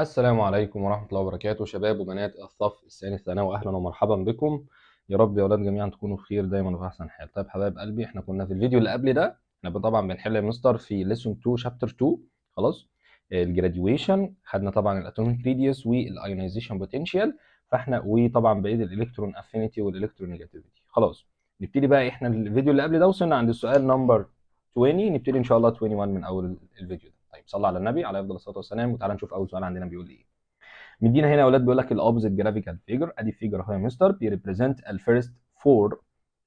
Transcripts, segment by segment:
السلام عليكم ورحمة الله وبركاته شباب وبنات الصف الثاني الثانوي أهلا ومرحبا بكم يا رب يا أولاد جميعا تكونوا بخير دايما وفي أحسن حال طيب حبايب قلبي احنا كنا في الفيديو اللي قبل ده احنا طبعا بنحل يا مستر في ليسون 2 شابتر 2 خلاص الجراديويشن خدنا طبعا الاتوميك ريديوس والايونيزيشن بوتنشال فاحنا وطبعا بعيد الالكترون افينيتي والالكترونيجاتيفيتي خلاص نبتدي بقى احنا الفيديو اللي قبل ده وصلنا عند السؤال نمبر 20 نبتدي ان شاء الله 21 من اول الفيديو ده طيب صلى على النبي عليه افضل الصلاه والسلام وتعالى نشوف اول سؤال عندنا بيقول ايه مدينا هنا يا اولاد بيقول لك الاوبزيت جرافيكال فيجر ادي فيجر اهو يا مستر بيريبريزنت الفيرست فور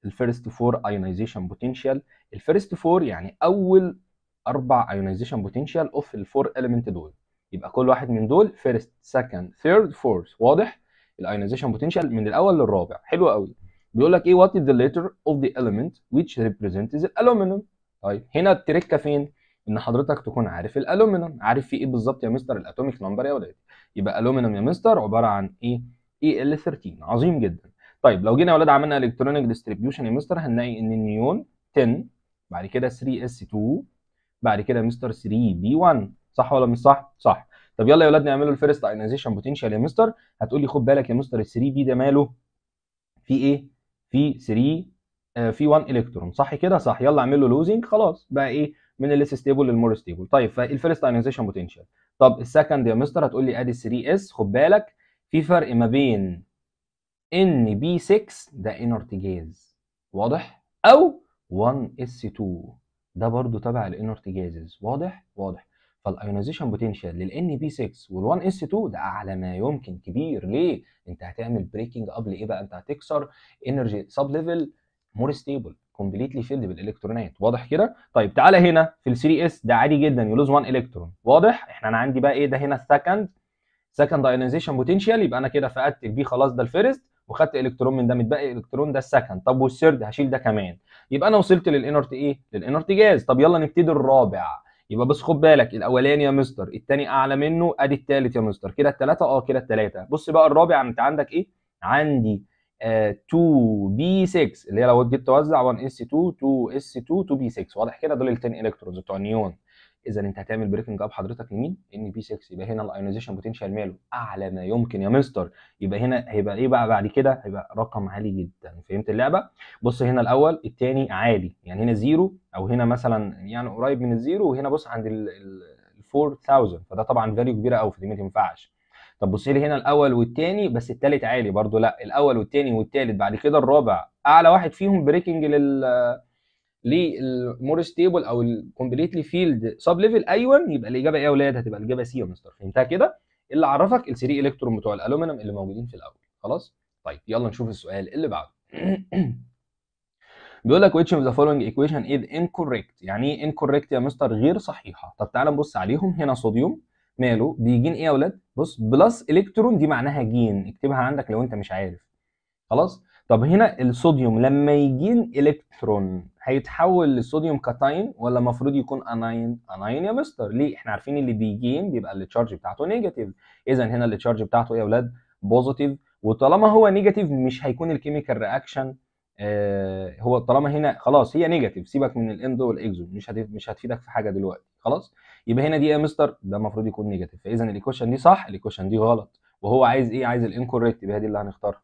الفيرست فور ايونيزيشن بوتنشال الفيرست فور يعني اول اربع ايونيزيشن بوتنشال اوف الفور اليمنت دول يبقى كل واحد من دول فيرست سكند ثيرد فورث واضح الايونيزيشن بوتنشال من الاول للرابع حلو قوي بيقول لك ايه وات ذا ليتر اوف ذا اليمنت ويتش represents الالومنيوم طيب هنا التركه فين ان حضرتك تكون عارف الالومنيوم عارف فيه ايه بالظبط يا مستر الاتوميك نمبر يا ولاد يبقى الومنيوم يا مستر عباره عن ايه اي ال 13 عظيم جدا طيب لو جينا يا ولاد عملنا الكترونيك ديستريبيوشن يا مستر هنلاقي ان النيون 10 بعد كده 3 اس 2 بعد كده مستر 3 بي 1 صح ولا مش صح صح طب يلا يا ولاد نعمله الفيرست اينيزيشن بوتنشال يا مستر هتقول لي خد بالك يا مستر ال 3 بي ده ماله في ايه في 3 آه، في 1 الكترون صح كده صح يلا اعمل له لوزنج خلاص بقى ايه من الليس ستيبل للمور ستيبل طيب فالفيرست ايونيزيشن بوتنشال طب السكند يا مستر هتقول لي ادي 3 اس خد بالك في فرق ما بين ان بي 6 ده انرتيجاز واضح او 1 اس 2 ده برضو تبع الانرتيجازز واضح واضح فالايونيزيشن بوتنشال للان بي 6 وال1 اس 2 ده اعلى ما يمكن كبير ليه انت هتعمل بريكنج اب ايه بقى انت هتكسر انرجي سب ليفل مور ستيبل كومبليتلي فيلد بالالكترونات واضح كده طيب تعالى هنا في ال 3 اس ده عادي جدا يلوز 1 الكترون واضح احنا انا عندي بقى ايه ده هنا السكند سكند ايونيزيشن بوتنشال يبقى انا كده فقدت البي خلاص ده الفيرست وخدت الكترون من ده متبقي الكترون ده السكند طب والثيرد هشيل ده كمان يبقى انا وصلت للانرت ايه للانرت جاز طب يلا نبتدي الرابع يبقى بس خد بالك الاولاني يا مستر الثاني اعلى منه ادي الثالث يا مستر كده الثلاثه اه كده الثلاثه بص بقى الرابع انت عندك ايه عندي 2 آه، بي 6 اللي هي لو جيت توزع 1 اس 2 2 اس 2 2 بي 6 واضح كده دول ال 10 الكترونز بتوع النيون اذا انت هتعمل بريكنج اب حضرتك لمين؟ ان بي 6 يبقى هنا الايونيزيشن بوتنشال ماله اعلى ما يمكن يا مستر يبقى هنا هيبقى ايه بقى بعد كده؟ هيبقى رقم عالي جدا فهمت اللعبه؟ بص هنا الاول الثاني عالي يعني هنا زيرو او هنا مثلا يعني قريب من الزيرو وهنا بص عند ال 4000 فده طبعا فاليو كبيره قوي فدي ما تنفعش طب بصي لي هنا الاول والثاني بس الثالث عالي برضو لا الاول والثاني والثالث بعد كده الرابع اعلى واحد فيهم بريكنج لل للمور ستيبل او الكومبليتلي فيلد سب ليفل ايون يبقى الاجابه ايه يا اولاد هتبقى الاجابه سي يا مستر فهمتها كده اللي عرفك ال 3 الكترون بتوع الالومنيوم اللي موجودين في الاول خلاص طيب يلا نشوف السؤال اللي بعده بيقول لك which of the following equation is incorrect يعني ايه incorrect يا مستر غير صحيحه طب تعال نبص عليهم هنا صوديوم ماله بيجين ايه يا اولاد بص بلس الكترون دي معناها جين اكتبها عندك لو انت مش عارف خلاص طب هنا الصوديوم لما يجين الكترون هيتحول للصوديوم كاتاين ولا المفروض يكون اناين اناين يا مستر ليه احنا عارفين اللي بيجين بيبقى التشارج بتاعته نيجاتيف اذا هنا التشارج بتاعته ايه يا اولاد بوزيتيف وطالما هو نيجاتيف مش هيكون الكيميكال رياكشن آه، هو طالما هنا خلاص هي نيجاتيف سيبك من الاندو والاكزو مش هتف... مش هتفيدك في حاجه دلوقتي خلاص يبقى هنا دي يا مستر ده المفروض يكون نيجاتيف فاذا الايكويشن دي صح الايكويشن دي غلط وهو عايز ايه عايز الانكوريكت يبقى دي اللي هنختارها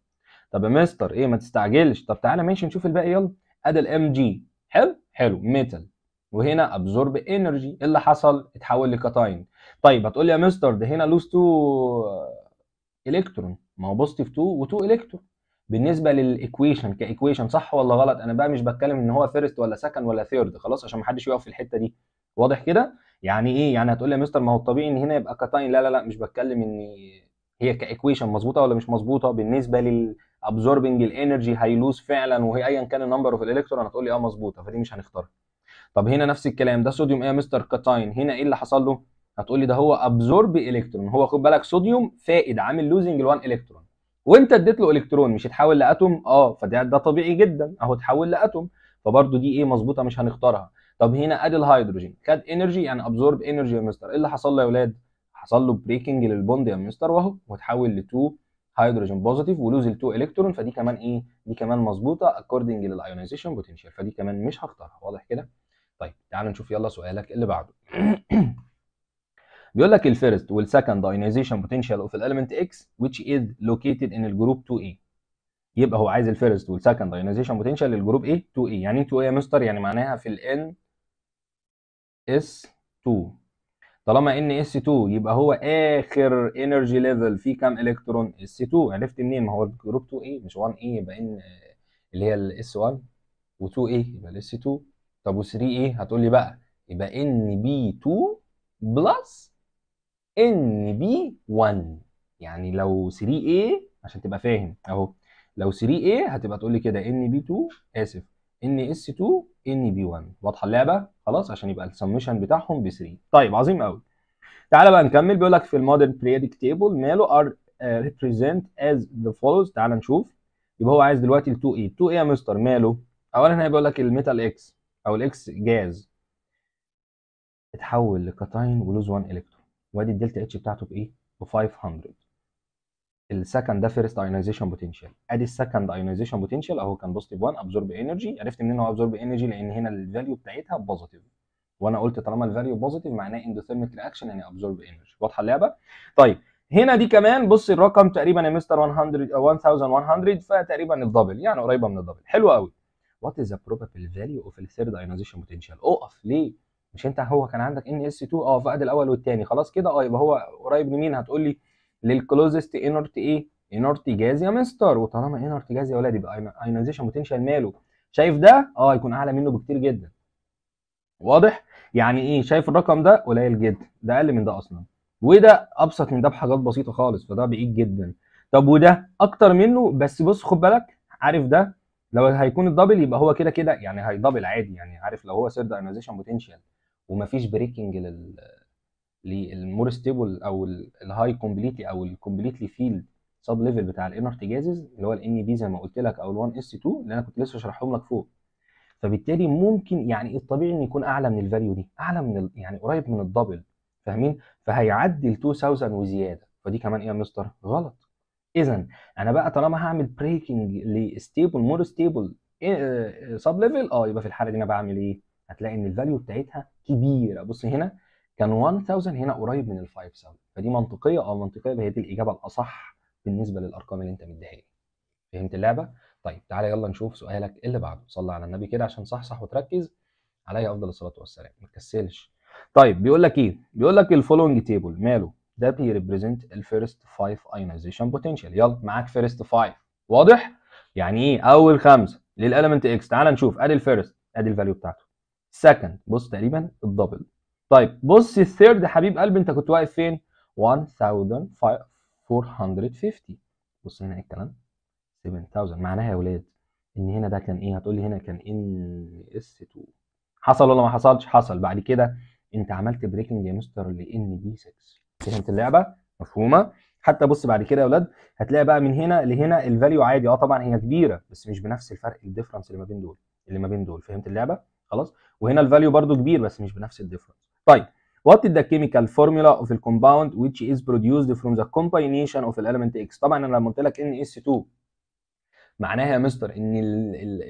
طب يا مستر ايه ما تستعجلش طب تعالى ماشي نشوف الباقي يلا ادي الام جي حلو حلو ميتال وهنا ابزورب انرجي اللي حصل اتحول لكاتاين طيب هتقول لي يا مستر ده هنا لوز تو الكترون آه، ما هو بوزيتيف 2 و2 الكترون بالنسبه للايكويشن كايكويشن صح ولا غلط انا بقى مش بتكلم ان هو فيرست ولا سكند ولا ثيرد خلاص عشان ما حدش يقف في الحته دي واضح كده يعني ايه يعني هتقول لي يا مستر ما هو الطبيعي ان هنا يبقى كاتاين لا لا لا مش بتكلم ان هي كايكويشن مظبوطه ولا مش مظبوطه بالنسبه للابزوربنج الانرجي هيلوز فعلا وهي ايا كان النمبر اوف الالكترون هتقول لي اه مظبوطه فدي مش هنختارها طب هنا نفس الكلام ده صوديوم ايه يا مستر كاتاين هنا ايه اللي حصل له هتقول لي ده هو ابزورب الكترون هو خد بالك صوديوم فائد عامل لوزنج ال1 الكترون وانت اديت له الكترون مش اتحول لاتوم اه فده ده طبيعي جدا اهو اتحول لاتوم فبرضه دي ايه مظبوطه مش هنختارها طب هنا ادي الهيدروجين خد انرجي يعني ابزورب انرجي يا مستر ايه اللي حصل له يا اولاد حصل له بريكنج للبوند يا مستر واهو وتحول ل 2 هيدروجين بوزيتيف ولوز ال 2 الكترون فدي كمان ايه دي كمان مظبوطه اكوردنج للايونيزيشن بوتنشال فدي كمان مش هختارها واضح كده طيب تعال نشوف يلا سؤالك اللي بعده بيقول لك الفيرست والسكند ايونيزيشن بوتنشال اوف الاليمنت اكس which is located in الجروب 2A يبقى هو عايز الفيرست والسكند ايونيزيشن بوتنشال للجروب ايه 2A يعني 2A يا مستر يعني معناها في ال s 2 طالما ان اس 2 يبقى هو اخر انرجي ليفل في كام الكترون اس 2 عرفت منين ما هو الجروب 2 اي مش 1 اي يبقى ان اللي هي ال s 1 و2 اي يبقى ال s 2 طب و3 اي هتقول لي بقى يبقى ان بي 2 بلس ان بي 1 يعني لو 3A عشان تبقى فاهم اهو لو 3A هتبقى تقول لي كده ان بي 2 اسف ان اس 2 ان بي 1 واضحه اللعبه خلاص عشان يبقى السمشن بتاعهم ب 3 طيب عظيم قوي تعالى بقى نكمل بيقول لك في المودرن بريدك تيبل ماله ار ريبريزنت از ذا فولوز تعالى نشوف يبقى هو عايز دلوقتي ال 2A 2A يا مستر ماله اولا هي بيقول لك الميتال اكس او الاكس جاز اتحول لكاتاين ولوز 1 الكترون وادي الدلتا اتش بتاعته بايه ب 500 السكند ده فيرست ايونيزيشن بوتنشال ادي السكند ايونيزيشن بوتنشال اهو كان بوزيتيف 1 ابزورب انرجي عرفت منين هو ابزورب انرجي لان هنا الفاليو بتاعتها بوزيتيف وانا قلت طالما الفاليو بوزيتيف معناه اندوثيرميك رياكشن يعني ابزورب انرجي واضحه اللعبه طيب هنا دي كمان بص الرقم تقريبا يا مستر 100 1100 فتقريبا الدبل يعني قريبه من الدبل حلو قوي وات از ذا بروبابل فاليو اوف الثيرد ايونيزيشن بوتنشال اقف ليه مش انت هو كان عندك ان اس 2 اه فقد الاول والثاني خلاص كده اه يبقى هو قريب لمين هتقول لي للكلوزست انرت ايه انرت جاز يا مستر وطالما انرت جاز يا ولادي يبقى اينازيشن بوتنشال ماله شايف ده اه يكون اعلى منه بكتير جدا واضح يعني ايه شايف الرقم ده قليل جدا ده اقل من ده اصلا وده ابسط من ده بحاجات بسيطه خالص فده بعيد جدا طب وده اكتر منه بس بص خد بالك عارف ده لو هيكون الدبل يبقى هو كده كده يعني هيدبل عادي يعني عارف لو هو سيرد اينازيشن بوتنشال ومفيش بريكنج لل للمور ستيبل او الهاي كومبليتلي او الكومبليتلي فيلد سب ليفل بتاع الان جازز اللي هو الان بي e زي ما قلت لك او ال1 اس 2 اللي انا كنت لسه شارحهم لك فوق فبالتالي ممكن يعني الطبيعي ان يكون اعلى من الفاليو دي اعلى من ال... يعني قريب من الدبل فاهمين فهيعدي ال 2000 وزياده فدي كمان ايه يا مستر غلط اذا انا بقى طالما هعمل بريكنج لستيبل مور ستيبل سب ليفل اه يبقى في الحاله دي انا بعمل ايه هتلاقي ان الفاليو بتاعتها كبيره بص هنا كان 1000 هنا قريب من ال 5000 فدي منطقيه اه منطقيه هي دي الاجابه الاصح بالنسبه للارقام اللي انت مديها لي فهمت اللعبه طيب تعالى يلا نشوف سؤالك اللي بعده صل على النبي كده عشان صحصح وتركز عليا افضل الصلاه والسلام ما تكسلش طيب بيقول لك ايه بيقول لك الفولوينج تيبل ماله ده ريبريزنت الفيرست 5 ايونايزيشن بوتنشال يلا معاك فيرست 5 واضح يعني ايه اول خمسه للالمنت اكس تعالى نشوف ادي الفيرست ادي الفاليو بتاعته سكند بص تقريبا الدبل طيب بص الثيرد حبيب قلبي انت كنت واقف فين 1450 بص هنا ايه الكلام 7000 معناها يا ولاد ان هنا ده كان ايه هتقول لي هنا كان ان اس 2 حصل ولا ما حصلش حصل بعد كده انت عملت بريكنج يا مستر لان بي 6 فهمت اللعبه مفهومه حتى بص بعد كده يا ولاد هتلاقي بقى من هنا لهنا الفاليو عادي اه طبعا هي كبيره بس مش بنفس الفرق الديفرنس اللي ما بين دول اللي ما بين دول فهمت اللعبه خلاص وهنا الفاليو برضو كبير بس مش بنفس الديفرنس طيب what is the chemical formula of the compound which is produced from the combination of element X طبعا انا لما قلت لك ان اس 2 معناها يا مستر ان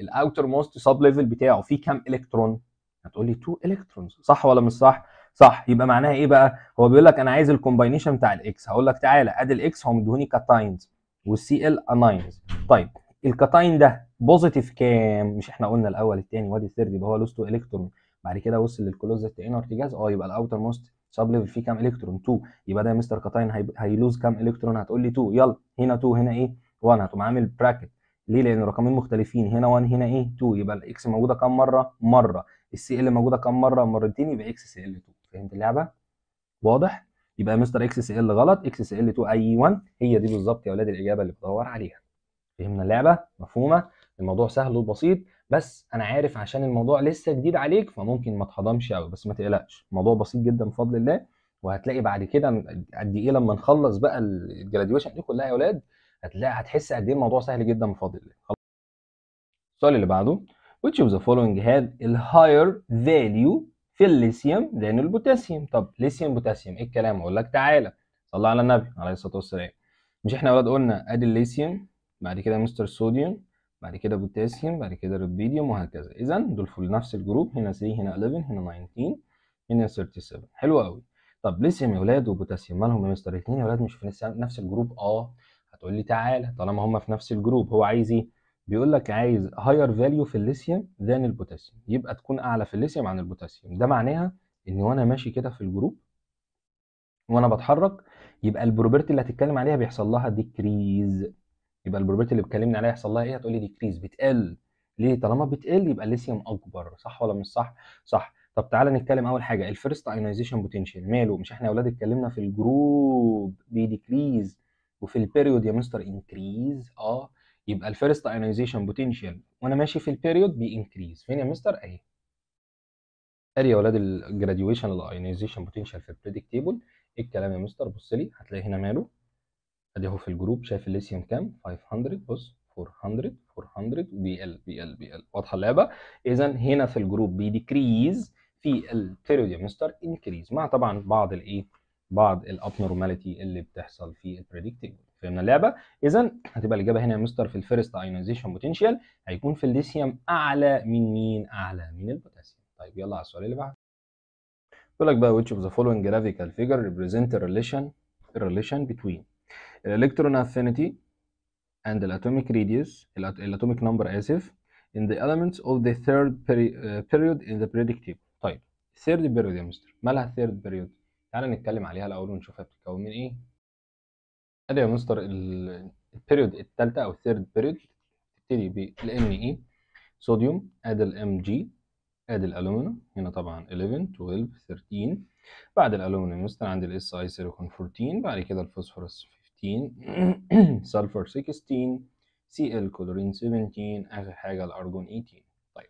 الاوتر موست سب ليفل بتاعه فيه كام الكترون هتقول لي 2 الكترونز صح ولا مش صح صح يبقى معناها ايه بقى هو بيقول لك انا عايز الكومباينيشن بتاع الاكس هقول لك تعالى ادي الاكس هو مديهوني كاتاينز والسي ال اناينز طيب الكاتاين ده بوزيتيف كام مش احنا قلنا الاول الثاني وادي الثيرد يبقى هو لوست الكترون بعد كده وصل للكلوزت تاني ارتجاز اه يبقى الاوتر موست سب ليفل فيه كام الكترون 2 يبقى ده مستر كاتاين هيلوز كام الكترون هتقول لي 2 يلا هنا 2 هنا ايه 1 هتقوم عامل براكت ليه لان الرقمين مختلفين هنا 1 هنا ايه 2 يبقى الاكس موجوده كام مره مره السي ال موجوده كام مره مرتين يبقى اكس سي ال 2 فهمت اللعبه واضح يبقى مستر اكس سي ال غلط اكس سي ال 2 1 هي دي بالظبط يا اولاد الاجابه اللي بدور عليها فهمنا اللعبه مفهومه الموضوع سهل وبسيط بس انا عارف عشان الموضوع لسه جديد عليك فممكن ما تحضمش قوي بس ما تقلقش الموضوع بسيط جدا بفضل الله وهتلاقي بعد كده قد ايه لما نخلص بقى الجراديويشن دي كلها يا اولاد هتلاقي هتحس قد ايه الموضوع سهل جدا بفضل الله خلاص السؤال اللي بعده which of the following had a higher value في الليثيوم than البوتاسيوم طب ليثيوم بوتاسيوم ايه الكلام اقول لك تعالى صلى على النبي عليه الصلاه والسلام مش احنا يا اولاد قلنا ادي الليثيوم بعد كده مستر صوديوم بعد كده بوتاسيوم بعد كده ربيديوم وهكذا اذا دول في نفس الجروب هنا 3 هنا 11 هنا 19 هنا 37 حلو قوي طب ليثيوم يا ولاد وبوتاسيوم مالهم يا مستر الاثنين يا ولاد مش في نفس الجروب اه هتقول لي تعالى طالما هم في نفس الجروب هو عايز ايه بيقول لك عايز هاير فاليو في الليثيوم ذان البوتاسيوم يبقى تكون اعلى في الليثيوم عن البوتاسيوم ده معناها ان وانا ماشي كده في الجروب وانا بتحرك يبقى البروبرتي اللي هتتكلم عليها بيحصل لها ديكريز يبقى البروبرتي اللي اتكلمنا عليها يحصل لها ايه هتقولي ديكريز بتقل ليه طالما بتقل يبقى الليثيوم اكبر صح ولا مش صح صح طب تعالى نتكلم اول حاجه الفيرست ايونايزيشن بوتنشال ماله مش احنا يا اولاد اتكلمنا في الجروب بيديكريز وفي البيريود يا مستر انكريز اه يبقى الفيرست ايونايزيشن بوتنشال وانا ماشي في البيريود بينكريز فين يا مستر اهي قال يا اولاد الجراديويشن الايونايزيشن بوتنشال في البريدكت تيبل الكلام يا مستر بص لي هتلاقي هنا ماله ادي اهو في الجروب شايف الليثيوم كام 500 بص 400 400 بي ال بي ال بي ال واضحه اللعبه اذا هنا في الجروب ديكريز في البيريوديوم ستار انكريز مع طبعا بعض الايه بعض الابنورماليتي اللي بتحصل في البريدكتيبل فهمنا اللعبه اذا هتبقى الاجابه هنا يا مستر في الفيرست ايونيزيشن بوتنشال هيكون في الليثيوم اعلى من مين اعلى من البوتاسيوم طيب يلا على السؤال اللي بعده بيقول لك بقى which of the following graphical figure represent a relation a relation between الالكترون افينيتي and the atomic radius atomic number اسف in the elements of the third eh, period in the periodic table طيب third period يا مستر مالها third period تعالى نتكلم عليها الاول ونشوفها بتتكون من ايه ادي يا مستر البيريود الثالثه او الثيرد بيريود تبتدي بال اي صوديوم ادي الام جي ادي الالومنيوم هنا طبعا 11 12 13 بعد الالومنيوم مستر عندي الاس اي سيليكون 14 بعد كده الفوسفورس 16 سلفر 16 سي ال كلورين 17 اخر حاجه الارجون 18 طيب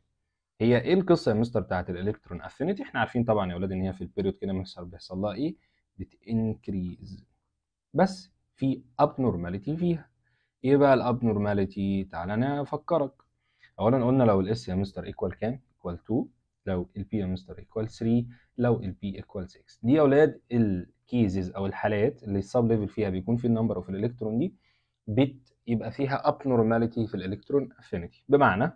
هي ايه القصه يا مستر بتاعت الالكترون افينيتي احنا عارفين طبعا يا اولاد ان هي في البيريود كده مثلا بيحصل لها ايه بتنكريز بس في اب نورماليتي فيها ايه بقى الاب نورماليتي تعالى انا افكرك اولا قلنا لو الاس يا مستر ايكوال كام ايكوال 2 لو البي يا مستر ايكوال 3 لو البي ايكوال 6 دي يا اولاد ال كيزز او الحالات اللي السب ليفل فيها بيكون في النمبر وفي الالكترون دي بت يبقى فيها اب نورماليتي في الالكترون افينيتي بمعنى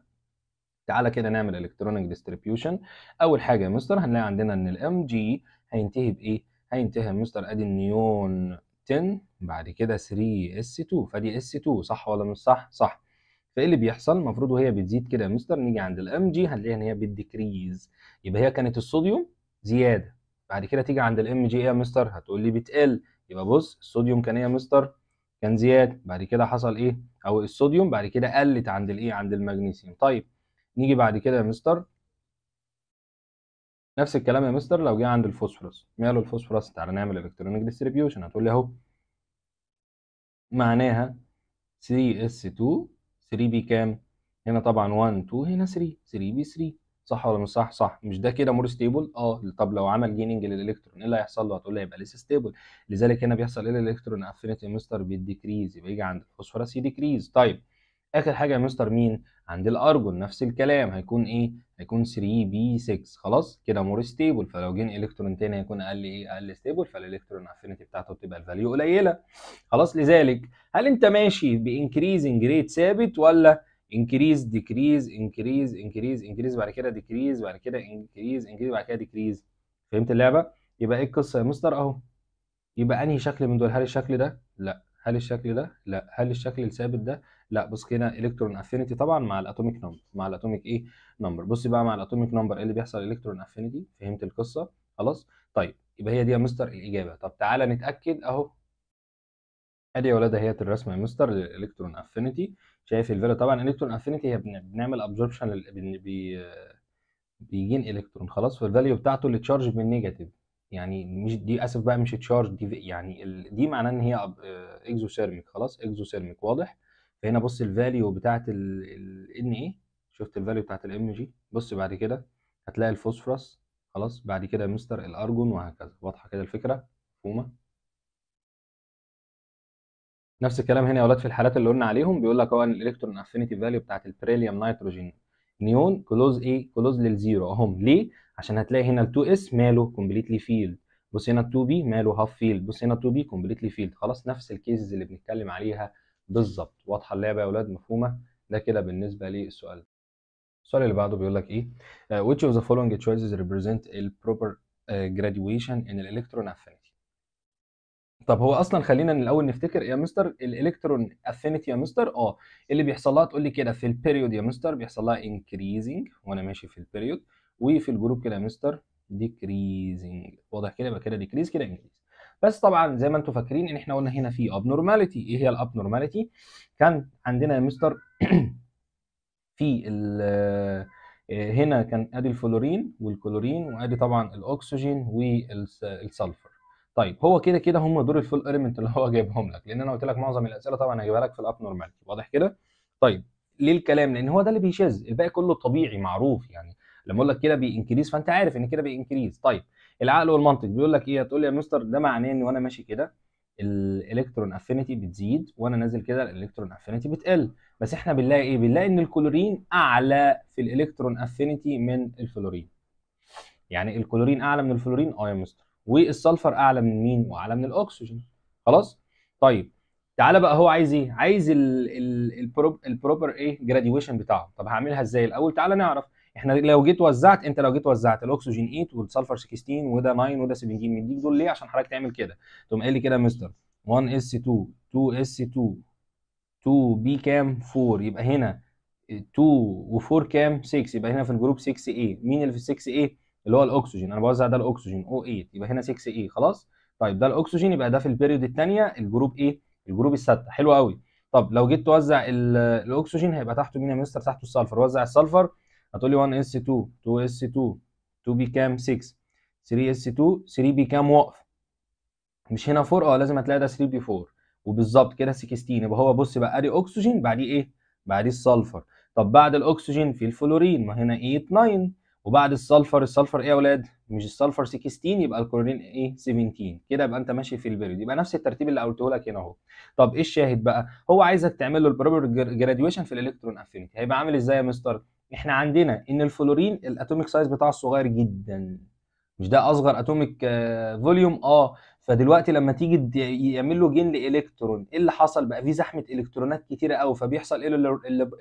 تعالى كده نعمل الكترونيك ديستريبيوشن اول حاجه يا مستر هنلاقي عندنا ان الام جي هينتهي بايه هينتهي يا مستر ادي النيون 10 بعد كده 3 اس 2 فدي اس 2 صح ولا مش صح صح فايه اللي بيحصل المفروض وهي بتزيد كده يا مستر نيجي عند الام جي هنلاقي ان هي بتديكريز يبقى هي كانت الصوديوم زياده بعد كده تيجي عند الام جي ايه يا مستر هتقول لي بتقل يبقى بص الصوديوم كان ايه يا مستر كان زياد بعد كده حصل ايه او الصوديوم بعد كده قلت عند الايه عند المغنيسيوم طيب نيجي بعد كده يا مستر نفس الكلام يا مستر لو جه عند الفوسفورس ماله الفوسفورس تعالى نعمل الكترونيك ديستريبيوشن هتقول لي اهو معناها 3s2 3 b كام هنا طبعا 1 2 هنا 3 3 b 3 صح ولا مش صح صح مش ده كده مور ستيبل اه طب لو عمل جيننج للالكترون ايه اللي هيحصل له هتقول لي هيبقى ليس ستيبل لذلك هنا بيحصل ايه الالكترون افينيتي مستر بيديكريز يبقى يجي عند الفوسفورس يديكريز طيب اخر حاجه يا مستر مين عند الارجون نفس الكلام هيكون ايه هيكون 3 بي 6 خلاص كده مور ستيبل فلو جين الكترون تاني هيكون اقل ايه اقل ستيبل فالالكترون افينيتي بتاعته بتبقى الفاليو قليله خلاص لذلك هل انت ماشي بانكريزنج ريت ثابت ولا انكريز ديكريز انكريز انكريز انكريز بعد كده ديكريز بعد كده انكريز انكريز بعد كده ديكريز فهمت اللعبه يبقى ايه القصه يا مستر اهو يبقى انهي شكل من دول هل الشكل ده لا هل الشكل ده لا هل الشكل الثابت ده لا بص هنا الكترون افينيتي طبعا مع الاتوميك نمبر مع الاتوميك ايه نمبر بص بقى مع الاتوميك نمبر ايه اللي بيحصل الكترون افينيتي فهمت القصه خلاص طيب يبقى هي دي يا مستر الاجابه طب تعالى نتاكد اهو ادي يا ولاد اهيت الرسمه يا مستر للالكترون افينيتي شايف الفيلا طبعا الالكترون افينيتي هي بنعمل ابزوربشن بي... بيجين الكترون خلاص فالفاليو بتاعته اللي تشارج بالنيجاتيف يعني مش دي اسف بقى مش تشارج دي يعني دي معناه ان هي اكزوثيرميك آه، خلاص اكزوثيرميك واضح فهنا بص الفاليو بتاعت الان ان ايه شفت الفاليو بتاعت الام جي بص بعد كده هتلاقي الفوسفورس خلاص بعد كده يا مستر الارجون وهكذا واضحه كده الفكره مفهومه نفس الكلام هنا يا اولاد في الحالات اللي قلنا عليهم بيقول لك هو الالكترون افينيتي فاليو بتاعت البريليوم نيتروجين نيون كلوز ايه كلوز للزيرو اهم ليه عشان هتلاقي هنا ال2 اس ماله كومبليتلي فيلد بص هنا ال2 بي ماله هاف فيلد بص هنا ال2 بي كومبليتلي فيلد خلاص نفس الكيسز اللي بنتكلم عليها بالظبط واضحه اللعبه يا اولاد مفهومه ده كده بالنسبه للسؤال السؤال اللي بعده بيقول لك ايه uh, which of the following choices represent a proper uh, graduation in electron affinity طب هو اصلا خلينا الاول نفتكر يا مستر الالكترون افينيتي يا مستر اه اللي بيحصل لها تقول لي كده في البيريود يا مستر بيحصل لها انكريزنج وانا ماشي في البيريود وفي الجروب كده يا مستر ديكريزنج واضح كده يبقى كده ديكريز كده انكريز بس طبعا زي ما انتم فاكرين ان احنا قلنا هنا في اب نورماليتي ايه هي الاب نورماليتي كان عندنا يا مستر في آه، هنا كان ادي الفلورين والكلورين وادي طبعا الاكسجين والسلفر طيب هو كده كده هم دول الفول اليمنت اللي هو جايبهم لك لان انا قلت لك معظم الاسئله طبعا هجيبها لك في الاب نورمال واضح كده طيب ليه الكلام لان هو ده اللي بيشذ الباقي كله طبيعي معروف يعني لما اقول لك كده بينكريز فانت عارف ان كده بينكريز طيب العقل والمنطق بيقول لك ايه هتقول لي يا مستر ده معناه ان وانا ماشي كده الالكترون افينيتي بتزيد وانا نازل كده الالكترون افينيتي بتقل بس احنا بنلاقي ايه بنلاقي ان الكلورين اعلى في الالكترون افينيتي من الفلورين يعني الكلورين اعلى من الفلورين اه يا مستر والسلفر اعلى من مين واعلى من الاكسجين خلاص طيب تعالى بقى هو عايز ايه عايز البروبر ايه جراديويشن بتاعه طب هعملها ازاي الاول تعالى نعرف احنا لو جيت وزعت انت لو جيت وزعت الاكسجين 8 إيه والسلفر 16 وده 9 وده 17 مديك دول ليه عشان حضرتك تعمل كده تقوم قايل لي كده يا مستر 1 اس 2 2 اس 2 2 بي كام 4 يبقى هنا 2 و4 كام 6 يبقى هنا في الجروب 6 a إيه؟ مين اللي في 6 a اللي هو الاكسجين انا بوزع ده الاكسجين او 8 إيه؟ يبقى هنا 6 اي خلاص طيب ده الاكسجين يبقى ده في البيريود الثانيه الجروب ايه الجروب السادسه حلو قوي طب لو جيت توزع الاكسجين هيبقى تحته مين يا مستر تحته السلفر وزع السلفر هتقول لي 1 اس 2 2 اس 2 2 بي كام 6 3 اس 2 3 بي كام واقف مش هنا 4 اه لازم هتلاقي ده 3 بي 4 وبالظبط كده 16 يبقى هو بص بقى ادي اكسجين بعديه ايه بعديه السلفر طب بعد الاكسجين في الفلورين ما هنا ايه 9 وبعد السلفر السلفر ايه يا اولاد مش السلفر 16 يبقى الكلورين ايه 17 كده يبقى انت ماشي في البريد يبقى نفس الترتيب اللي قلته لك هنا اهو طب ايه الشاهد بقى هو عايزك تعمل له البروبر جراديويشن في الالكترون افينيتي هيبقى عامل ازاي يا مستر احنا عندنا ان الفلورين الاتوميك سايز بتاعه صغير جدا مش ده اصغر اتوميك فوليوم آه،, اه فدلوقتي لما تيجي يعمل له جين لالكترون ايه اللي حصل بقى في زحمه الكترونات كتيره قوي فبيحصل ايه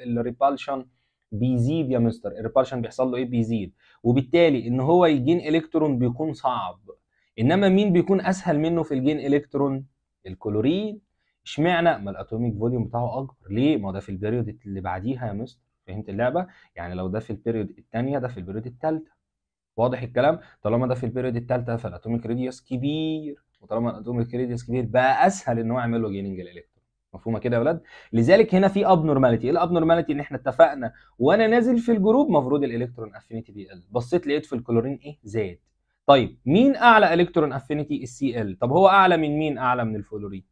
الريبالشن بيزيد يا مستر الريبالشن بيحصل له ايه بيزيد وبالتالي ان هو يجين الكترون بيكون صعب انما مين بيكون اسهل منه في الجين الكترون الكلورين اشمعنى ما الاتوميك فوليوم بتاعه اكبر ليه ما ده في البيريود اللي بعديها يا مستر فهمت اللعبه يعني لو ده في البيريود الثانيه ده في البيريود الثالثه واضح الكلام طالما ده في البيريود الثالثه فالاتوميك ريديوس كبير وطالما الاتوميك ريديوس كبير بقى اسهل ان هو يعمل له جيننج الالكترون مفهومه كده يا ولاد لذلك هنا في اب نورماليتي ايه الاب نورماليتي ان احنا اتفقنا وانا نازل في الجروب مفروض الالكترون افينيتي بيقل بصيت لقيت في الكلورين ايه زاد طيب مين اعلى الكترون افينيتي السي ال طب هو اعلى من مين اعلى من الفلورين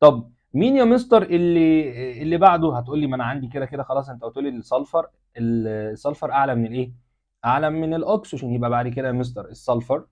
طب مين يا مستر اللي اللي بعده هتقول لي ما انا عندي كده كده خلاص انت قلت لي السلفر السلفر اعلى من الايه اعلى من الاكسجين يبقى بعد كده يا مستر السلفر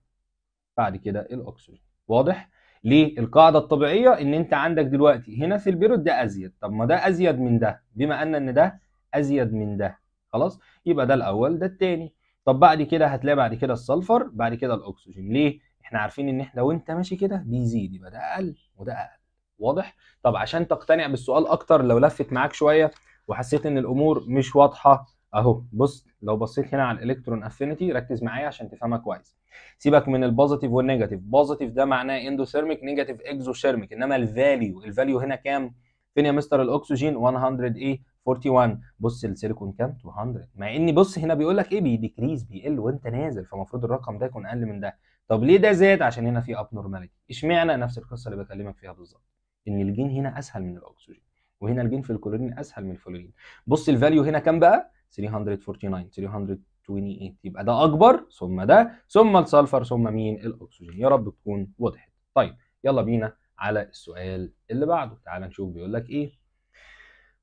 بعد كده الاكسجين واضح ليه؟ القاعدة الطبيعية إن أنت عندك دلوقتي هنا في البيرود ده أزيد، طب ما ده أزيد من ده، بما أن إن ده أزيد من ده، خلاص؟ يبقى ده الأول ده خلاص يبقي ده الاول ده الثاني طب بعد كده هتلاقي بعد كده السلفر، بعد كده الأكسجين، ليه؟ إحنا عارفين إن إحنا وأنت ماشي كده بيزيد يبقى ده أقل وده أقل، واضح؟ طب عشان تقتنع بالسؤال أكتر لو لفت معاك شوية وحسيت إن الأمور مش واضحة اهو بص لو بصيت هنا على الالكترون افينيتي ركز معايا عشان تفهمها كويس سيبك من البوزيتيف والنيجاتيف بوزيتيف ده معناه اندوثيرميك نيجاتيف اكزوثيرميك انما الفاليو الفاليو هنا كام فين يا مستر الاكسجين 100 ايه 41 بص السيليكون كام 200 مع ان بص هنا بيقول لك ايه بيديكريز بيقل وانت نازل فالمفروض الرقم ده يكون اقل من ده طب ليه ده زاد عشان هنا في اب نورماليتي اشمعنى نفس القصه اللي بكلمك فيها بالظبط ان الجين هنا اسهل من الاكسجين وهنا الجين في الكلورين اسهل من الفلورين بص الفاليو هنا كام بقى 349 328 يبقى ده اكبر ثم ده ثم السلفر ثم مين الاكسجين يا رب تكون وضحت طيب يلا بينا على السؤال اللي بعده تعال نشوف بيقول لك ايه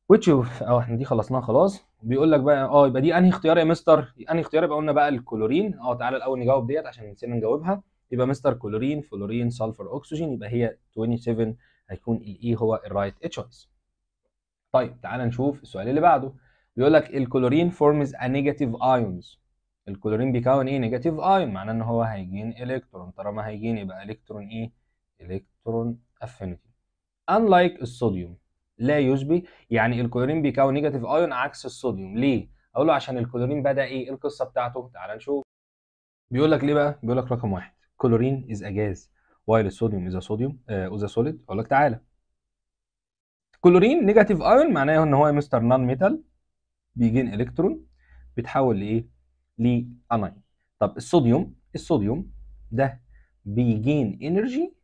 وتشوف اه احنا دي خلصناها خلاص بيقول لك بقى اه يبقى دي انهي اختيار يا مستر انهي اختيار يبقى قلنا بقى الكلورين اه تعالى الاول نجاوب ديت عشان نسينا نجاوبها يبقى مستر كلورين فلورين سلفر اكسجين يبقى هي 27 هيكون الاي e هو الرايت تشويس طيب تعال نشوف السؤال اللي بعده بيقول لك الكلورين فورمز ا نيجاتيف ايونز الكلورين بيكون ايه نيجاتيف ايون معناه ان هو هيجين الكترون طالما هيجين يبقى الكترون ايه الكترون افينيتي لايك الصوديوم لا يشبه يعني الكلورين بيكون نيجاتيف ايون عكس الصوديوم ليه اقول له عشان الكلورين بدا ايه القصه بتاعته تعال نشوف بيقول لك ليه بقى بيقول لك رقم واحد كلورين از اجاز gas الصوديوم از ا صوديوم از ا سوليد اقول لك تعالى كلورين نيجاتيف ايون معناه ان هو مستر نون ميتال بيجين الكترون بيتحول لايه؟ لاناين طب الصوديوم الصوديوم ده بيجين انرجي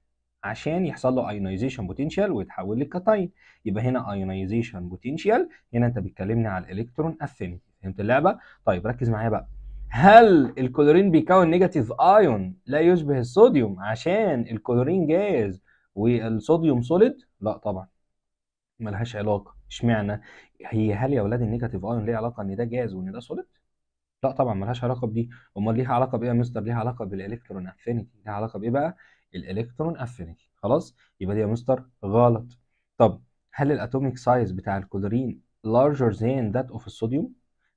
عشان يحصل له ايونيزيشن بوتنشال ويتحول لكاتاين يبقى هنا ايونيزيشن بوتنشال هنا انت بتكلمني على الالكترون افينيتي فهمت اللعبه طيب ركز معايا بقى هل الكلورين بيكون نيجاتيف ايون لا يشبه الصوديوم عشان الكلورين جاز والصوديوم سوليد لا طبعا ملهاش علاقه اشمعنى هي هل يا ولاد النيجاتيف ايون ليه علاقه ان ده جاز وان ده سوليد لا طبعا ملهاش علاقه بدي امال ليها علاقه بايه يا مستر ليها علاقه بالالكترون افينيتي ليها علاقه بايه بقى الالكترون افينيتي خلاص يبقى دي يا مستر غلط طب هل الاتوميك سايز بتاع الكلورين لارجر زين ذات اوف الصوديوم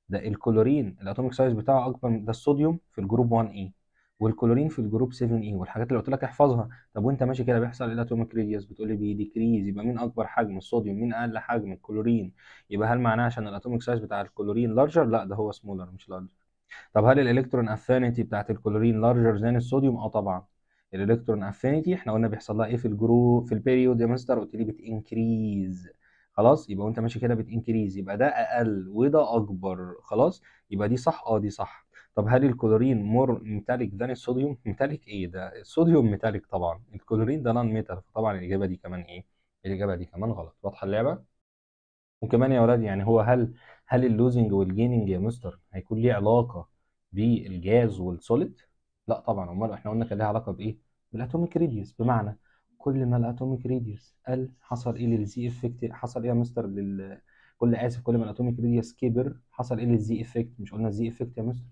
ده الكلورين الاتوميك سايز بتاعه اكبر من ده الصوديوم في الجروب 1A والكلورين في الجروب 7 اي والحاجات اللي قلت لك احفظها طب وانت ماشي كده بيحصل ايه الاتوميك ريديوس بتقول لي بيديكريز يبقى مين اكبر حجم الصوديوم مين اقل حجم الكلورين يبقى هل معناه عشان الاتوميك سايز بتاع الكلورين لارجر لا ده هو سمولر مش لارجر طب هل الالكترون افينيتي بتاعت الكلورين لارجر زي الصوديوم اه طبعا الالكترون افينيتي احنا قلنا بيحصل لها ايه في الجروب في البيريود يا مستر قلت لي بتنكريز خلاص يبقى وانت ماشي كده بتنكريز يبقى ده اقل وده اكبر خلاص يبقى دي صح اه دي صح طب هل الكلورين مور ميتاليك ذان الصوديوم ميتاليك ايه ده الصوديوم ميتاليك طبعا الكلورين ده نان ميتال فطبعا الاجابه دي كمان ايه الاجابه دي كمان غلط واضحه اللعبه وكمان يا ولاد يعني هو هل هل اللوزنج والجيننج يا مستر هيكون ليه علاقه بالجاز والسوليد لا طبعا امال احنا قلنا كان ليها علاقه بايه بالاتوميك ريديوس بمعنى كل ما الاتوميك ريديوس قل حصل ايه للزي افكت حصل ايه يا مستر لل كل اسف كل ما الاتوميك ريديوس كبر حصل ايه للزي افكت مش قلنا الزي افكت يا مستر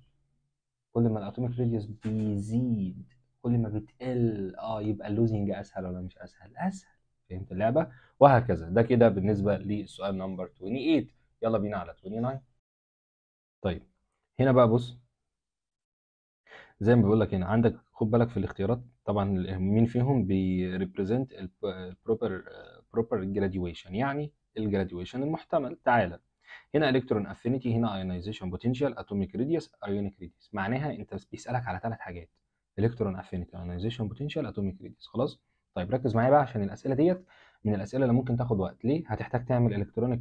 كل ما الاتوميك ريديوس بيزيد كل ما بتقل اه يبقى اللوزنج اسهل ولا مش اسهل اسهل فهمت اللعبه وهكذا ده كده بالنسبه للسؤال نمبر 28 يلا بينا على 29 طيب هنا بقى بص زي ما بقول لك هنا عندك خد بالك في الاختيارات طبعا مين فيهم بيريبريزنت البروبر بروبر جراديويشن يعني الجراديويشن المحتمل تعالى هنا الكترون افينيتي هنا ايونايزيشن بوتنشال اتوميك ريديوس ايونيك ريديوس معناها انت بيسالك على ثلاث حاجات الكترون افينيتي ايونايزيشن بوتنشال اتوميك ريديوس خلاص طيب ركز معايا بقى عشان الاسئله ديت من الاسئله اللي ممكن تاخد وقت ليه هتحتاج تعمل الكترونيك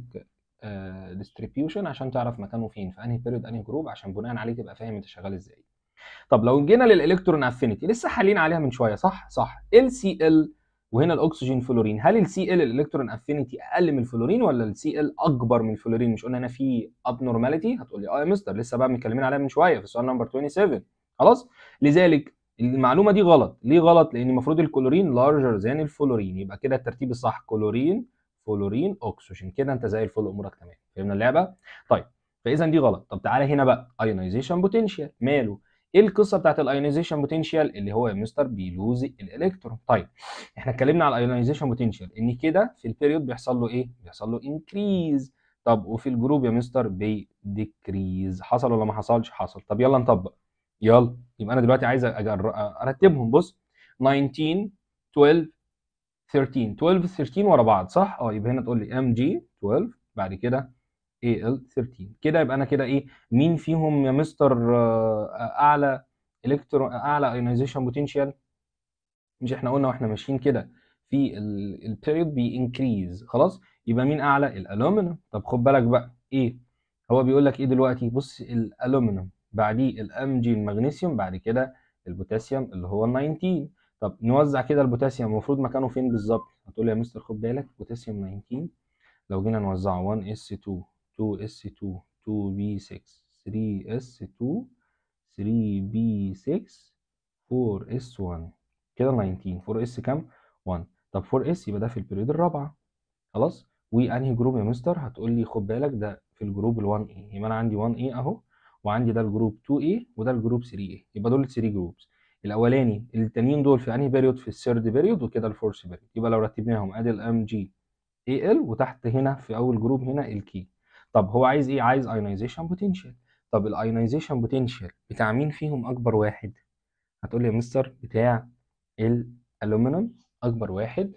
آه، ديستريبيوشن عشان تعرف مكانه فين في انهي بيريود انهي جروب عشان بناء عليه تبقى فاهم انت شغال ازاي طب لو جينا للالكترون افينيتي لسه حالين عليها من شويه صح صح ال سي ال وهنا الاكسجين فلورين هل السي ال الالكترون افينيتي اقل من الفلورين ولا السي ال اكبر من الفلورين مش قلنا هنا في نورماليتي هتقول لي اه يا مستر لسه بقى متكلمين عليها من شويه في السؤال نمبر 27 خلاص لذلك المعلومه دي غلط ليه غلط لان المفروض الكلورين لارجر ذان الفلورين يبقى كده الترتيب الصح كلورين فلورين اكسجين كده انت زي الفل امورك تمام فهمنا اللعبه طيب فاذا دي غلط طب تعالى هنا بقى ايونايزيشن بوتنشال ماله ايه القصه بتاعت الايونيزيشن بوتنشال اللي هو يا مستر بيلوز الالكترون طيب احنا اتكلمنا على الايونيزيشن بوتنشال ان كده في البيريود بيحصل له ايه بيحصل له انكريز طب وفي الجروب يا مستر بيديكريز حصل ولا ما حصلش حصل طب يلا نطبق يلا يبقى انا دلوقتي عايز ارتبهم بص 19 12 13 12 13 ورا بعض صح اه يبقى هنا تقول لي ام جي 12 بعد كده AL13 كده يبقى انا كده ايه مين فيهم يا مستر آه، اعلى الكترو اعلى ايونيزيشن بوتنشال مش احنا قلنا واحنا ماشيين كده في البيريود بينكريز خلاص يبقى مين اعلى الالومنيوم طب خد بالك بقى ايه هو بيقول لك ايه دلوقتي بص الالومنيوم بعديه الام جي المغنيسيوم بعد كده البوتاسيوم اللي هو ال 19 طب نوزع كده البوتاسيوم المفروض مكانه فين بالظبط هتقول لي يا مستر خد بالك بوتاسيوم 19 لو جينا نوزعه 1 اس 2 2s2 2b6 3s2 3b6 4s1 كده 19 4s كام 1 طب 4s يبقى ده في البريود الرابعه خلاص وانهي جروب يا مستر هتقول لي خد بالك ده في الجروب ال1a يبقى انا عندي 1a اهو وعندي ده الجروب 2a وده الجروب 3a يبقى دول 3 جروبس الاولاني التانيين دول في انهي بيريود في الثيرد بيريود وكده الفورث بيريود يبقى لو رتبناهم ادي الام جي اي ال وتحت هنا في اول جروب هنا الكي طب هو عايز ايه عايز ايونايزيشن بوتنشال طب الايونايزيشن بوتنشال بتاع مين فيهم اكبر واحد هتقول لي يا مستر بتاع الالومنيوم اكبر واحد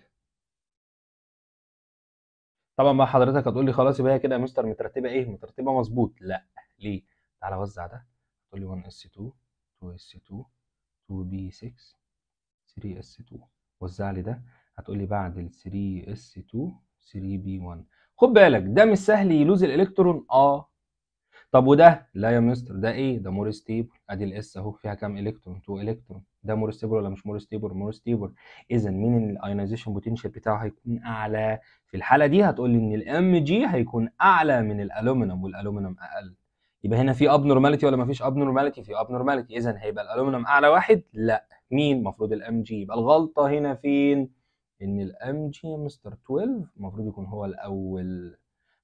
طبعا بقى حضرتك هتقول لي خلاص يبقى كده يا مستر مترتبه ايه مترتبه مظبوط لا ليه تعالى وزع ده هتقول لي 1 s 2 2 s 2 2 b 6 3 s 2 وزع لي ده هتقول لي بعد ال 3 s 2 3 b 1 خد بالك ده مش سهل يلوز الالكترون اه طب وده لا يا مستر ده ايه ده مور ستيبل ادي الاس اهو فيها كام الكترون 2 الكترون ده مور ستيبل ولا مش مور ستيبل مور ستيبل اذا مين الايونيزيشن بوتنشال بتاعه هيكون اعلى في الحاله دي هتقول لي ان الام جي هيكون اعلى من الالومنيوم والالومنيوم اقل يبقى هنا في اب نورماليتي ولا ما فيش اب نورماليتي في اب نورماليتي اذا هيبقى الالومنيوم اعلى واحد لا مين المفروض الام جي يبقى الغلطه هنا فين ان الام جي مستر 12 المفروض يكون هو الاول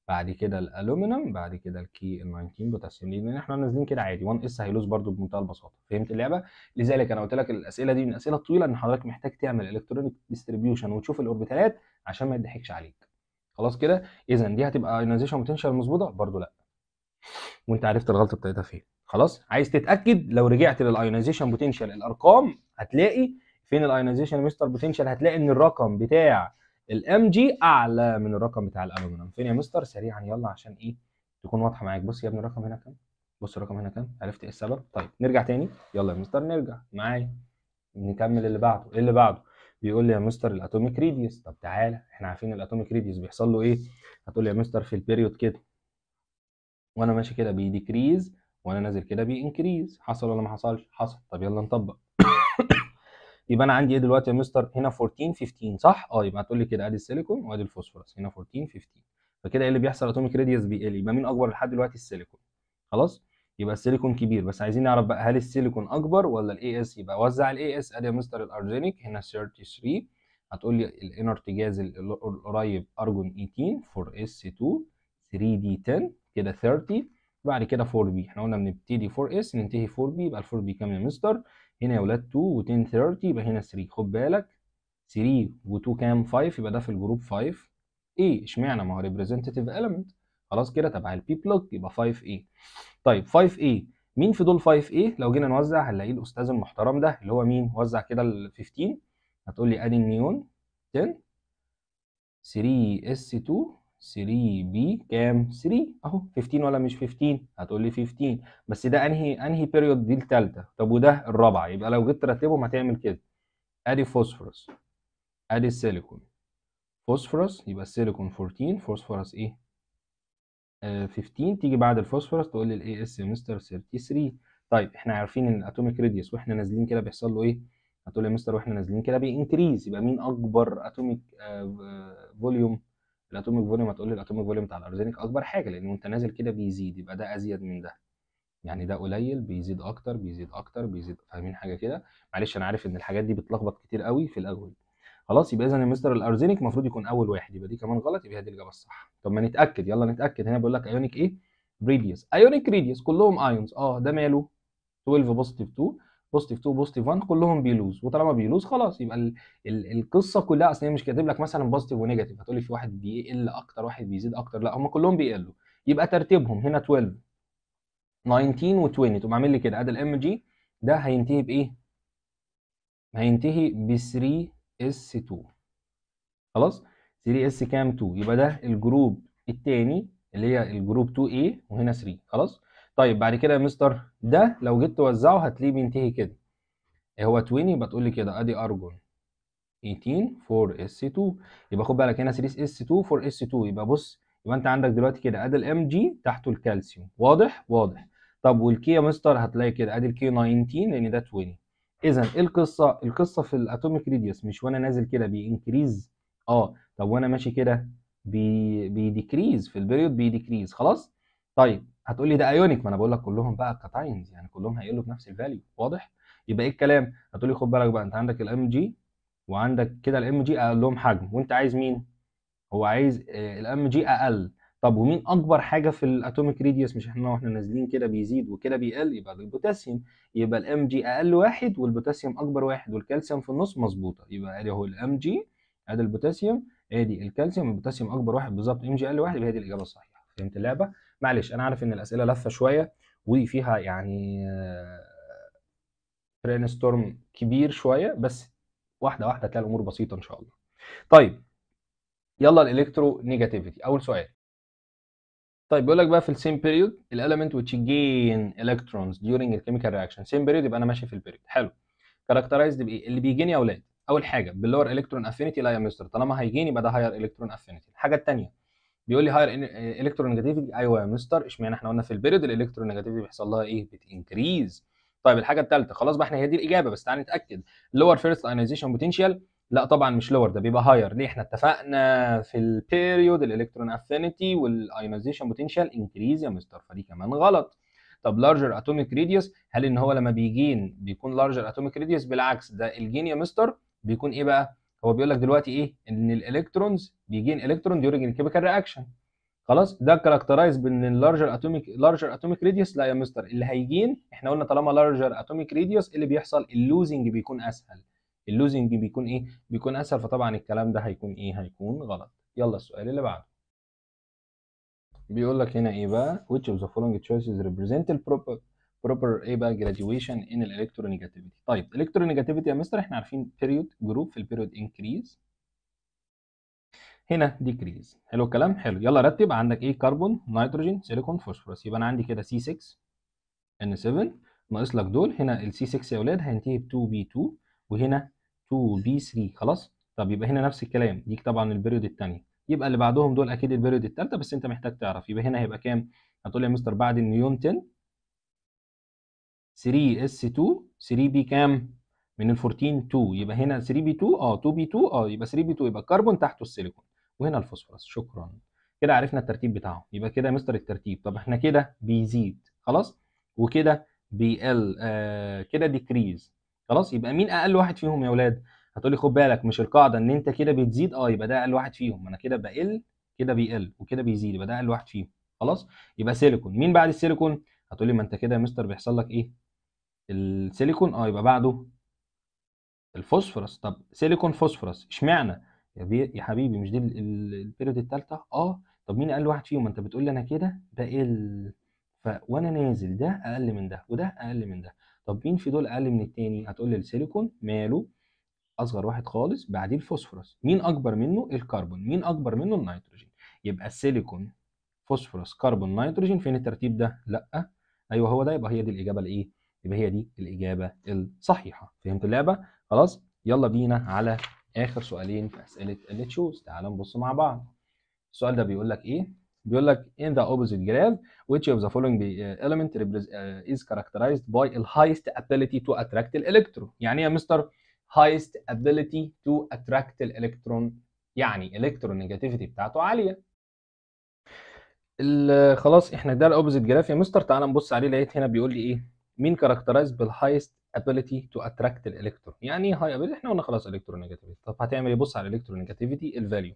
بعد كده الالومنيوم بعد كده الكي ال 19 بوتاسيوم لان احنا نازلين كده عادي 1 اس هيلوز برده بمنتهى البساطه فهمت اللعبه لذلك انا قلت لك الاسئله دي من الاسئله الطويله ان حضرتك محتاج تعمل الكترونيك ديستريبيوشن وتشوف الاوربيتالات عشان ما يضحكش عليك خلاص كده اذا دي هتبقى ايونايزيشن بوتنشال مظبوطه برده لا وانت عرفت الغلطه بتاعتها فين خلاص عايز تتاكد لو رجعت للايونايزيشن بوتنشال الارقام هتلاقي فين الايونيزيشن مستر بوتنشال هتلاقي ان الرقم بتاع الام جي اعلى من الرقم بتاع الالومنيوم فين يا مستر سريعا يلا عشان ايه تكون واضحه معاك بص يا ابني الرقم هنا كام بص الرقم هنا كام عرفت ايه السبب طيب نرجع تاني يلا يا مستر نرجع معايا نكمل اللي بعده إيه اللي بعده بيقول لي يا مستر الاتوميك ريديوس طب تعالى احنا عارفين الاتوميك ريديوس بيحصل له ايه هتقول لي يا مستر في البيريود كده وانا ماشي كده بيديكريز وانا نازل كده بينكريز حصل ولا ما حصلش حصل طب يلا نطبق يبقى انا عندي ايه دلوقتي يا مستر هنا 14 15 صح اه يبقى هتقول لي كده ادي السيليكون وادي الفوسفورس هنا 14 15 فكده ايه اللي بيحصل اتوميك راديوس بيقل يبقى مين اكبر لحد دلوقتي السيليكون خلاص يبقى السيليكون كبير بس عايزين نعرف بقى هل السيليكون اكبر ولا الاي اس يبقى وزع الاي اس ادي يا مستر الارجينيك هنا 33 هتقول لي الانرتجاز القريب ارجون 18 4 اس 2 3 دي 10 كده 30 بعد كده 4 بي احنا قلنا بنبتدي 4 اس ننتهي 4 بي يبقى ال 4 بي كام يا مستر هنا يا ولاد 2 و 10 30 يبقى هنا 3 خد بالك 3 و2 كام 5 يبقى ده في الجروب 5 ايه اشمعنى ما هو ريبريزنتيف اليمنت خلاص كده تبع البي بلوك يبقى 5 ايه طيب 5 ايه مين في دول 5 ايه لو جينا نوزع هنلاقيه الاستاذ المحترم ده اللي هو مين وزع كده ال 15 هتقول لي ادي نيون 10 3 اس 2 3 بي كام 3 اهو 15 ولا مش 15 هتقول لي 15 بس ده انهي انهي بيريود دي الثالثه طب وده الرابعه يبقى لو جيت ترتبهم هتعمل كده ادي فوسفورس ادي السيليكون فوسفورس يبقى السيليكون 14 فوسفورس ايه آه 15 تيجي بعد الفوسفورس تقول لي الاي اس مستر 33 طيب احنا عارفين ان الاتوميك ريديوس واحنا نازلين كده بيحصل له ايه هتقول لي يا مستر واحنا نازلين كده بينكريز يبقى مين اكبر اتوميك آه، فوليوم آه، الاتوميك فوليوم هتقول لي الاتوميك فوليوم بتاع الارزينيك اكبر حاجه لان وانت نازل كده بيزيد يبقى ده ازيد من ده يعني ده قليل بيزيد اكتر بيزيد اكتر بيزيد فاهمين حاجه كده معلش انا عارف ان الحاجات دي بتلخبط كتير قوي في الاول خلاص يبقى اذا مستر الارزينيك المفروض يكون اول واحد يبقى دي كمان غلط يبقى دي الاجابه الصح طب ما نتاكد يلا نتاكد هنا بيقول لك ايونيك ايه ريديوس ايونيك ريديوس كلهم ايونز اه ده ماله 12 بوزيتيف 2 بوزيتيف 2 بوزيتيف 1 كلهم بيلوز وطالما بيلوز خلاص يبقى الـ الـ القصه كلها اصل هي مش كاتب لك مثلا بوزيتيف ونيجاتيف هتقول لي في واحد بيقل اكتر واحد بيزيد اكتر لا هم كلهم بيقلوا يبقى ترتيبهم هنا 12 19 و20 تقوم عامل لي كده ادي الام جي ده هينتهي بايه؟ هينتهي ب 3 اس 2 خلاص 3 اس كام 2 يبقى ده الجروب الثاني اللي هي الجروب 2 a وهنا 3 خلاص طيب بعد كده يا مستر ده لو جيت توزعه هتلاقيه بينتهي كده إيه، هو 20 يبقى تقول لي كده ادي ارجون 18 4 اس 2 يبقى خد بالك هنا 3 اس 2 4 اس 2 يبقى بص يبقى انت عندك دلوقتي كده ادي الام جي تحته الكالسيوم واضح واضح طب والكي يا مستر هتلاقي كده ادي الكي 19 لان ده 20 اذا ايه القصه القصه في الاتوميك ريديوس مش وانا نازل كده بينكريز اه طب وانا ماشي كده بي... بيديكريز في البريود بيديكريز خلاص طيب هتقول لي ده ايونيك ما انا بقول لك كلهم بقى كاتاينز يعني كلهم هيقلوا بنفس الفاليو واضح يبقى ايه الكلام هتقول لي خد بالك بقى انت عندك الام جي وعندك كده الام جي اقل لهم حجم وانت عايز مين هو عايز آه، الام جي اقل طب ومين اكبر حاجه في الاتوميك ريديوس مش احنا واحنا نازلين كده بيزيد وكده بيقل يبقى البوتاسيوم يبقى الام جي اقل واحد والبوتاسيوم اكبر واحد والكالسيوم في النص مظبوطه يبقى ادي اهو الام جي ادي البوتاسيوم ادي الكالسيوم البوتاسيوم اكبر واحد بالظبط ام جي اقل واحد يبقى دي الاجابه الصحيحه فهمت اللعبه معلش انا عارف ان الاسئله لفه شويه وفيها يعني برين ستورم كبير شويه بس واحده واحده هتلاقي الامور بسيطه ان شاء الله طيب يلا الالكترو نيجاتيفيتي اول سؤال طيب بيقول لك بقى في السيم بيريود الاليمنت which gain electrons during الكيميكال رياكشن سيم بيريود يبقى انا ماشي في البيريود حلو كاركترايزد بايه اللي بيجيني يا اولاد اول حاجه باللور الكترون افينيتي لا يا مستر طالما هيجيني يبقى ده هاير الكترون افينيتي الحاجه الثانيه بيقول لي هاير الكترونيجاتيفيتي ايوه يا مستر اشمعنى احنا قلنا في البيريد الالكترونيجاتيفيتي بيحصل لها ايه بتنكريز طيب الحاجه الثالثه خلاص بقى احنا هي دي الاجابه بس تعالى نتاكد لور فيرست ايونيزيشن بوتنشال لا طبعا مش لور ده بيبقى هاير ليه احنا اتفقنا في البيريود الالكترون افينيتي والايونيزيشن بوتنشال انكريز يا مستر فدي كمان غلط طب لارجر اتوميك ريديوس هل ان هو لما بيجين بيكون لارجر اتوميك ريديوس بالعكس ده الجين يا مستر بيكون ايه بقى هو بيقول لك دلوقتي ايه ان الالكترونز بيجين الكترون ديورنج الكيميكال رياكشن خلاص ده كاركترايز بان اللارجر اتوميك لارجر اتوميك ريديوس لا يا مستر اللي هيجين احنا قلنا طالما لارجر اتوميك ريديوس اللي بيحصل اللوزنج بيكون اسهل اللوزنج بيكون ايه بيكون اسهل فطبعا الكلام ده هيكون ايه هيكون غلط يلا السؤال اللي بعده بيقول لك هنا ايه بقى which of the following choices represent the proper ايه بقى graduation in الالكترونيجاتيفيتي طيب الالكترونيجاتيفيتي يا مستر احنا عارفين period group في البيريود increase هنا decrease حلو الكلام حلو يلا رتب عندك ايه كربون نيتروجين سيليكون فوسفورس يبقى انا عندي كده C6 N7 ناقص لك دول هنا ال C6 يا ولاد هينتهي ب 2B2 وهنا 2B3 خلاص طب يبقى هنا نفس الكلام دي طبعا البيريود الثانيه يبقى اللي بعدهم دول اكيد البيريود الثالثه بس انت محتاج تعرف يبقى هنا هيبقى كام هتقول لي يا مستر بعد النيون 10 3s2 3b كام من ال 14 2 يبقى هنا 3b2 اه 2b2 اه يبقى 3b2 يبقى الكربون تحته السيليكون وهنا الفوسفورس شكرا كده عرفنا الترتيب بتاعهم يبقى كده يا مستر الترتيب طب احنا كده بيزيد خلاص وكده بيقل آه كده ديكريز خلاص يبقى مين اقل واحد فيهم يا اولاد هتقولي خد بالك مش القاعده ان انت كده بتزيد اه يبقى ده اقل واحد فيهم انا كده بقل كده بيقل وكده بيزيد يبقى ده اقل واحد فيهم خلاص يبقى سيليكون مين بعد السيليكون هتقولي ما انت كده يا مستر بيحصل لك ايه السيليكون اه يبقى بعده الفوسفورس طب سيليكون فوسفورس اشمعنى يا, يا حبيبي مش دي البيريود الثالثه اه طب مين اقل واحد فيهم انت بتقول لي انا كده ده ال ف وانا نازل ده اقل من ده وده اقل من ده طب مين في دول اقل من التاني هتقول لي السيليكون ماله اصغر واحد خالص بعديه الفوسفورس مين اكبر منه الكربون مين اكبر منه النيتروجين يبقى السيليكون فوسفورس كربون نيتروجين فين الترتيب ده لا ايوه هو ده يبقى هي دي الاجابه الايه يبقى هي دي الاجابه الصحيحه فهمت اللعبه خلاص يلا بينا على اخر سؤالين في اسئله اللي تشوز تعالوا نبص مع بعض السؤال ده بيقول لك ايه بيقول لك in the opposite graph which of the following the uh, element uh, is characterized by the highest ability to attract the electron يعني يا مستر highest ability to attract the electron يعني الكترونيجاتيفيتي بتاعته عاليه خلاص احنا ده الاوبزيت جراف يا مستر تعالى نبص عليه لقيت هنا بيقول لي ايه مين كاركترايز بالهايست ability to attract الالكترون يعني ايه هاي ability احنا قلنا خلاص الكترونيجاتيفيتي طب هتعمل ايه بص على الالكترونيجاتيفيتي الفاليو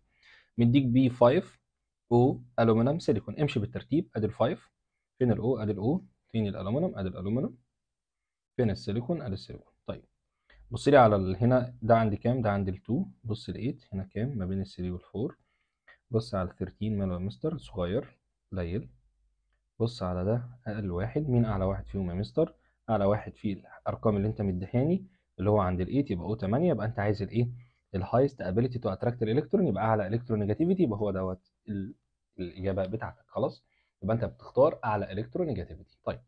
مديك بي 5 او الومنيوم سيليكون امشي بالترتيب ادي ال5 فين الاو ادي الاو فين الالومنيوم ادي الالومنيوم فين السيليكون ادي السيليكون طيب بص لي على ال... هنا ده عندي كام ده عندي ال2 بص ال8 هنا كام ما بين ال3 وال4 بص على ال13 ماله يا مستر صغير قليل بص على ده اقل واحد مين اعلى واحد فيهم يا مستر اعلى واحد في الارقام اللي انت مديهاني اللي هو عند الإيت يبقى او 8 يبقى انت عايز الايه الهايست ابيليتي تو اتراكت الالكترون يبقى اعلى الكترونيجاتيفيتي يبقى هو دوت الاجابه بتاعتك خلاص يبقى انت بتختار اعلى الكترونيجاتيفيتي طيب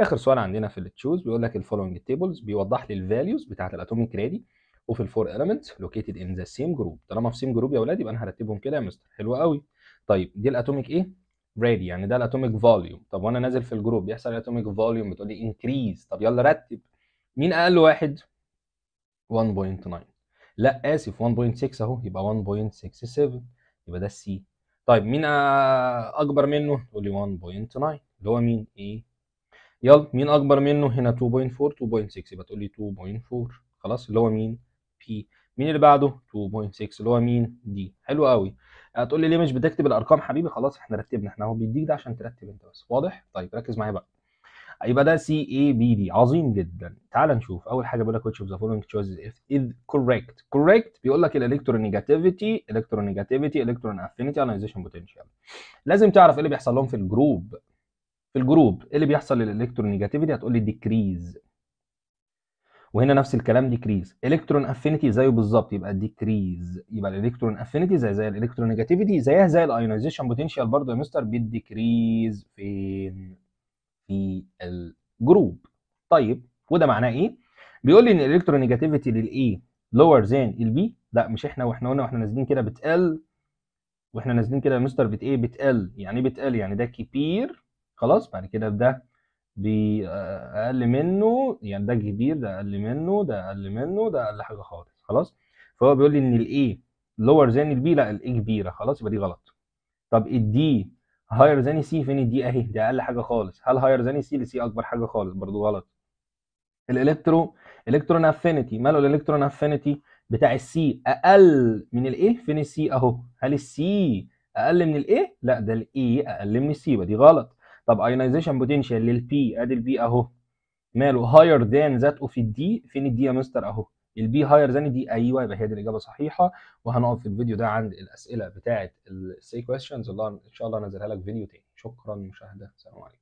اخر سؤال عندنا في التشوز بيقول لك الفولوينج تيبلز بيوضح لي الفاليوز بتاعه الاتوميك رادي وفي الفور elements located in the same group طالما في سيم جروب يا اولاد يبقى انا هرتبهم كده يا مستر حلو قوي طيب دي الاتوميك ايه ريدي يعني ده الاتوميك فوليوم طب وانا نازل في الجروب بيحصل اتوميك فوليوم بتقول لي انكريز طب يلا رتب مين اقل واحد 1.9 لا اسف 1.6 اهو يبقى 1.67 يبقى ده السي طيب مين اكبر منه تقول لي 1.9 اللي هو مين ايه يلا مين اكبر منه هنا 2.4 2.6 يبقى تقول لي 2.4 خلاص اللي هو مين بي مين اللي بعده 2.6 اللي هو مين دي حلو قوي هتقول لي ليه مش بتكتب الارقام حبيبي خلاص احنا رتبنا احنا هو بيديك ده عشان ترتب انت بس واضح طيب ركز معايا بقى يبقى ده سي اي بي دي عظيم جدا تعال نشوف اول حاجه بيقول لك اوف ذا فولوينج following اف از correct correct بيقول لك الالكترونيجاتيفيتي الكترونيجاتيفيتي الكترون افينيتي انايزيشن بوتنشال لازم تعرف ايه اللي بيحصل لهم في الجروب في الجروب ايه اللي بيحصل للالكترونيجاتيفيتي هتقول لي ديكريز وهنا نفس الكلام ديكريز الكترون افينيتي زيه بالظبط يبقى ديكريز يبقى الالكترون افينيتي زي زي الالكترونيجاتيفيتي زيها زي الايونيزيشن بوتنشال برضه يا مستر بيديكريز فين في الجروب طيب وده معناه ايه بيقول لي ان الالكترونيجاتيفيتي للاي لور ذان البي لا مش احنا واحنا قلنا واحنا نازلين كده بتقل واحنا نازلين كده يا مستر بت ايه بتقل يعني ايه بتقل يعني ده كبير خلاص بعد كده ده باقل آه، منه يعني ده كبير ده اقل منه ده اقل منه ده اقل حاجه خالص خلاص فهو بيقول لي ان الاي لور ذان البي لا الاي كبيره خلاص يبقى دي غلط طب الدي هاير ذان سي فين الدي اهي ده اقل حاجه خالص هل هاير ذان سي لسي اكبر حاجه خالص برضو غلط الالكترو الكترون افينيتي ماله الالكترون افينيتي بتاع السي اقل من الايه فين السي اهو هل السي اقل من الايه لا ده الاي e اقل من السي يبقى دي غلط طب ايونايزيشن بوتنشال للبي ادي البي اهو ماله هاير ذان ذات اوف الدي فين الدي يا مستر اهو البي هاير ذان الدي ايوه يبقى هي دي الاجابه صحيحه وهنقف في الفيديو ده عند الاسئله بتاعه السي كويشنز ان شاء الله هنزلها لك فيديو تاني شكرا مشاهده سلام عليكم